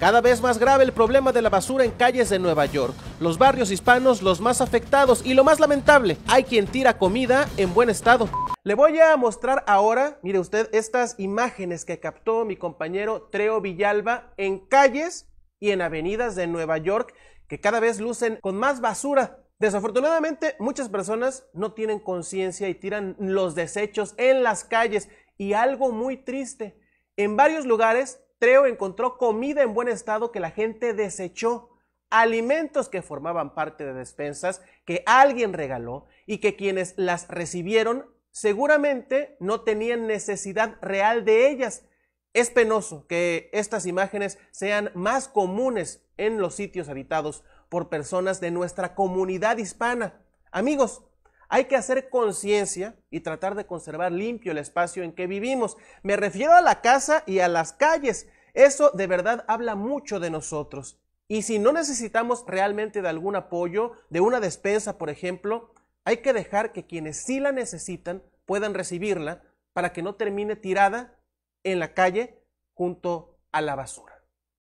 Cada vez más grave el problema de la basura en calles de Nueva York, los barrios hispanos los más afectados y lo más lamentable, hay quien tira comida en buen estado. Le voy a mostrar ahora, mire usted, estas imágenes que captó mi compañero Treo Villalba en calles y en avenidas de Nueva York que cada vez lucen con más basura. Desafortunadamente, muchas personas no tienen conciencia y tiran los desechos en las calles y algo muy triste. En varios lugares Treo encontró comida en buen estado que la gente desechó, alimentos que formaban parte de despensas que alguien regaló y que quienes las recibieron seguramente no tenían necesidad real de ellas. Es penoso que estas imágenes sean más comunes en los sitios habitados por personas de nuestra comunidad hispana. Amigos, hay que hacer conciencia y tratar de conservar limpio el espacio en que vivimos. Me refiero a la casa y a las calles. Eso de verdad habla mucho de nosotros. Y si no necesitamos realmente de algún apoyo, de una despensa, por ejemplo, hay que dejar que quienes sí la necesitan puedan recibirla para que no termine tirada en la calle junto a la basura.